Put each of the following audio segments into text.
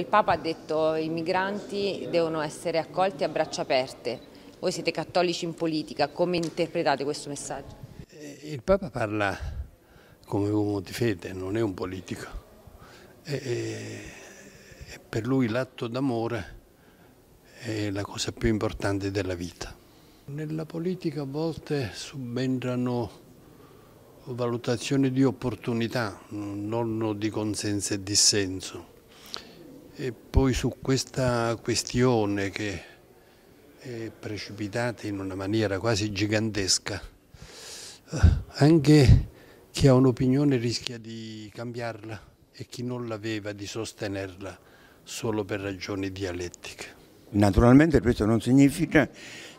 Il Papa ha detto che i migranti devono essere accolti a braccia aperte. Voi siete cattolici in politica, come interpretate questo messaggio? Eh, il Papa parla come uomo di fede, non è un politico. E per lui l'atto d'amore è la cosa più importante della vita. Nella politica a volte subentrano valutazioni di opportunità, non di consenso e dissenso. E poi su questa questione che è precipitata in una maniera quasi gigantesca, eh, anche chi ha un'opinione rischia di cambiarla e chi non l'aveva di sostenerla solo per ragioni dialettiche. Naturalmente questo non significa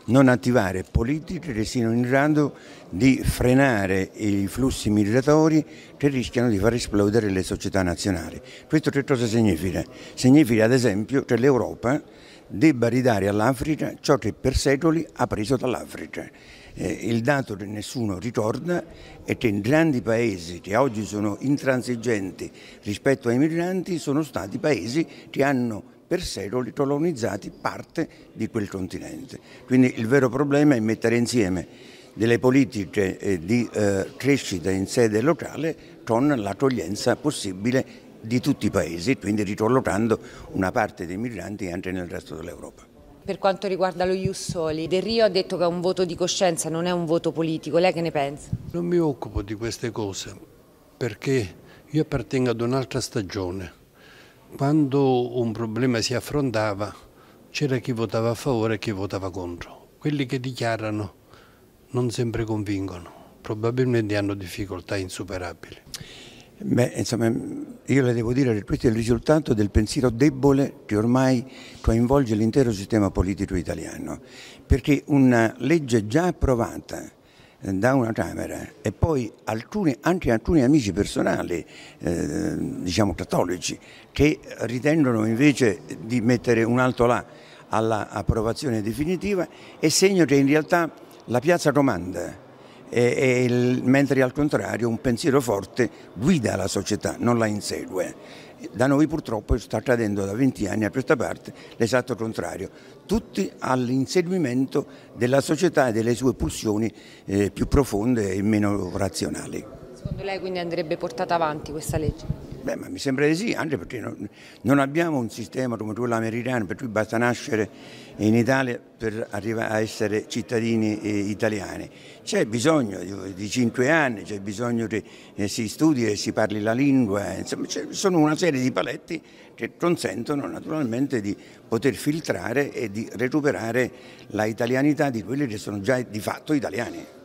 non attivare politiche che siano in grado di frenare i flussi migratori che rischiano di far esplodere le società nazionali. Questo che cosa significa? Significa ad esempio che l'Europa debba ridare all'Africa ciò che per secoli ha preso dall'Africa. Eh, il dato che nessuno ricorda è che in grandi paesi che oggi sono intransigenti rispetto ai migranti sono stati paesi che hanno per secoli colonizzati parte di quel continente. Quindi il vero problema è mettere insieme delle politiche eh, di eh, crescita in sede locale con l'accoglienza possibile di tutti i paesi, quindi ricollocando una parte dei migranti anche nel resto dell'Europa. Per quanto riguarda lo Jussoli, Del Rio ha detto che è un voto di coscienza, non è un voto politico. Lei che ne pensa? Non mi occupo di queste cose perché io appartengo ad un'altra stagione quando un problema si affrontava c'era chi votava a favore e chi votava contro. Quelli che dichiarano non sempre convincono, probabilmente hanno difficoltà insuperabili. Beh, insomma, io le devo dire che questo è il risultato del pensiero debole che ormai coinvolge l'intero sistema politico italiano, perché una legge già approvata da una camera e poi alcuni, anche alcuni amici personali, eh, diciamo cattolici, che ritengono invece di mettere un alto là all'approvazione definitiva, è segno che in realtà la piazza comanda e, e il, mentre al contrario un pensiero forte guida la società, non la insegue. Da noi purtroppo sta accadendo da 20 anni a questa parte l'esatto contrario, tutti all'inseguimento della società e delle sue pulsioni eh, più profonde e meno razionali. Secondo lei quindi andrebbe portata avanti questa legge? Beh, mi sembra di sì, anche perché non, non abbiamo un sistema come quello americano, per cui basta nascere in Italia per arrivare a essere cittadini eh, italiani. C'è bisogno di, di cinque anni, c'è bisogno che eh, si studi e si parli la lingua, eh, insomma, sono una serie di paletti che consentono naturalmente di poter filtrare e di recuperare la italianità di quelli che sono già di fatto italiani.